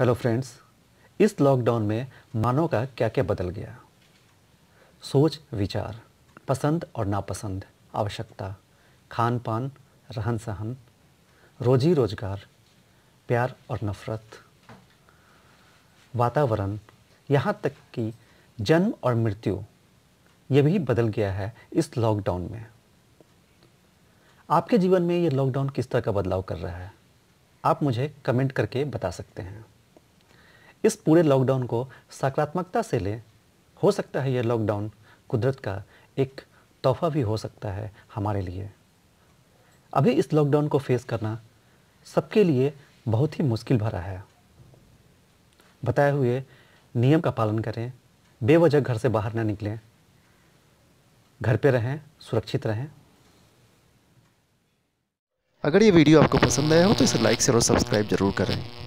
hello friends इस lockdown में मानव का क्या क्या बदल गया सोच विचार पसंद और नापसंद आवश्यकता खान पान रहन सहन रोजी रोजगार प्यार और नफ़रत वातावरण यहाँ तक कि जन्म और मृत्यु ये भी बदल गया है इस लॉकडाउन में आपके जीवन में ये लॉकडाउन किस तरह का बदलाव कर रहा है आप मुझे कमेंट करके बता सकते हैं इस पूरे लॉकडाउन को सकारात्मकता से लें हो सकता है यह लॉकडाउन कुदरत का एक तोहफा भी हो सकता है हमारे लिए अभी इस लॉकडाउन को फेस करना सबके लिए बहुत ही मुश्किल भरा है बताए हुए नियम का पालन करें बेवजह घर से बाहर ना निकलें घर पे रहें सुरक्षित रहें अगर ये वीडियो आपको पसंद आया हो तो इसे लाइक शेयर और सब्सक्राइब जरूर करें